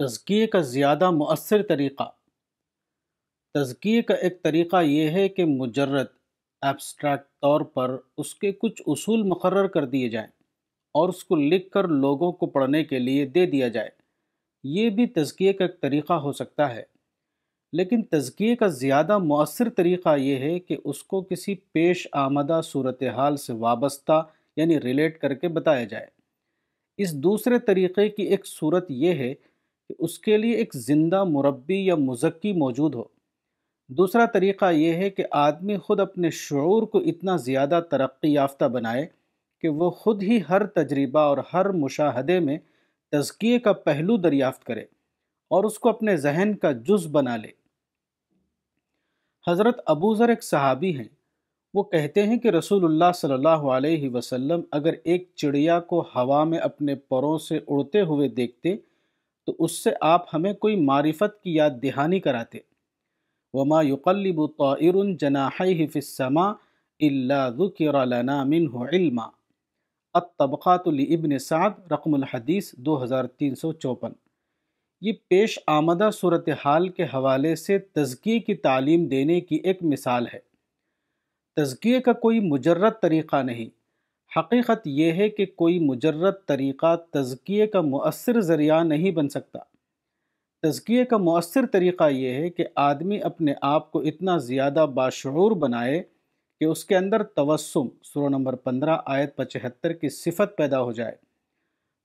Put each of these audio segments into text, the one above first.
तज़किए का ज़्यादा मौसर तरीक़ा तज़किए का एक तरीक़ा यह है कि मुजरद एब्स्ट्रैक्ट तौर पर उसके कुछ असूल मुकर कर दिए जाएँ और उसको लिख कर लोगों को पढ़ने के लिए दे दिया जाए ये भी तज़किए का एक तरीक़ा हो सकता है लेकिन तज़किए का ज़्यादा मौसर तरीक़ा ये है कि उसको किसी पेश आमदा सूरत हाल से वाबस्ता यानी रिलेट करके बताया जाए इस दूसरे तरीक़े की एक सूरत यह है कि उसके लिए एक ज़िंदा मुरबी या मुजक्की मौजूद हो दूसरा तरीक़ा यह है कि आदमी ख़ुद अपने शुरू को इतना ज़्यादा तरक्की याफ्ता बनाए कि वो ख़ुद ही हर तजर्बा और हर मुशाहदे में तजकिए का पहलू दरियाफ्त करे और उसको अपने जहन का जुज़ बना ले हज़रत अबूज़र एक सहाबी हैं वो कहते हैं कि रसूलुल्लाह सल्लल्लाहु अलैहि वसल्लम अगर एक चिड़िया को हवा में अपने परों से उड़ते हुए देखते तो उससे आप हमें कोई मारिफत की याद दहानी कराते वमा युकलब तर जनाहिफ़िसमा अल्लाना मिन इल्मा साद रकमहदीस दो हज़ार तीन सौ चौपन ये पेश आमदा सूरत हाल के हवाले से तजकिए की तालीम देने की एक मिसाल है तजकिए का कोई मुजर्रद तरीक़ा नहीं हकीकत यह है कि कोई मुजरद तरीक़ा तजकिए का मؤसर ज़रिया नहीं बन सकता तजकिए का मؤसर तरीक़ा यह है कि आदमी अपने आप को इतना ज़्यादा बाशूर बनाए कि उसके अंदर तवस्म सुर नंबर पंद्रह आयत पचहत्तर की सिफत पैदा हो जाए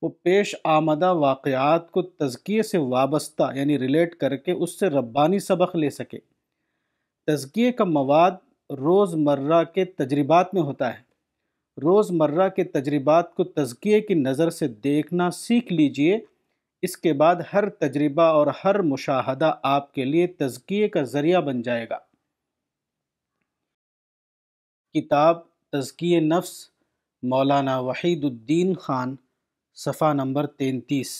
वो पेश आमदा वाक़ात को तजकिए से वाबस्ता यानी रिलेट करके उससे रब्बानी सबक ले सके तजकिए का मवाद रोज़मर्रा के तजर्बात में होता है रोज़मर्रा के तजर्बात को तजकिए की नज़र से देखना सीख लीजिए इसके बाद हर तजर्बा और हर मुशाहदा आपके लिए तजकिए का ज़रिया बन जाएगा किताब तजकिए नफ्स मौलाना वहीदुद्दीन ख़ान सफ़ा नंबर तैंतीस